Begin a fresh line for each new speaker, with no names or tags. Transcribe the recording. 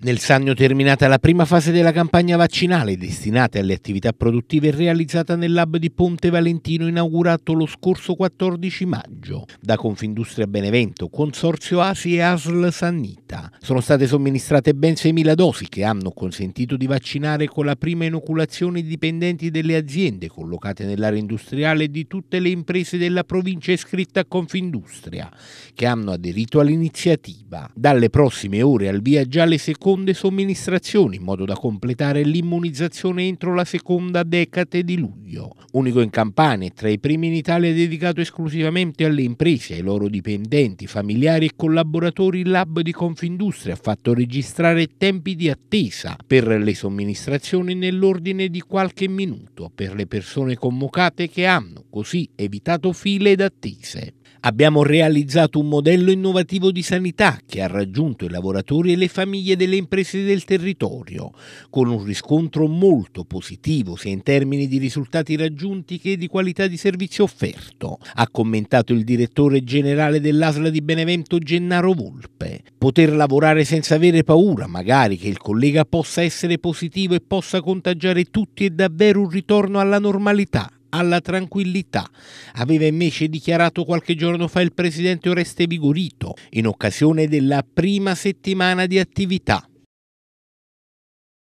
Nel Sannio terminata la prima fase della campagna vaccinale destinata alle attività produttive realizzata nel lab di Ponte Valentino inaugurato lo scorso 14 maggio da Confindustria Benevento, Consorzio Asi e ASL Sannita. Sono state somministrate ben 6.000 dosi che hanno consentito di vaccinare con la prima inoculazione i dipendenti delle aziende collocate nell'area industriale di tutte le imprese della provincia iscritta a Confindustria che hanno aderito all'iniziativa. Dalle prossime ore al via già le seconde seconde somministrazioni in modo da completare l'immunizzazione entro la seconda decade di luglio. Unico in Campania e tra i primi in Italia dedicato esclusivamente alle imprese, ai loro dipendenti, familiari e collaboratori, il lab di Confindustria ha fatto registrare tempi di attesa per le somministrazioni nell'ordine di qualche minuto per le persone convocate che hanno così evitato file d'attese. Abbiamo realizzato un modello innovativo di sanità che ha raggiunto i lavoratori e le famiglie delle imprese del territorio, con un riscontro molto positivo sia in termini di risultati raggiunti che di qualità di servizio offerto, ha commentato il direttore generale dell'Asla di Benevento Gennaro Volpe. Poter lavorare senza avere paura, magari che il collega possa essere positivo e possa contagiare tutti è davvero un ritorno alla normalità alla tranquillità, aveva invece dichiarato qualche giorno fa il presidente Oreste Vigorito in occasione della prima settimana di attività.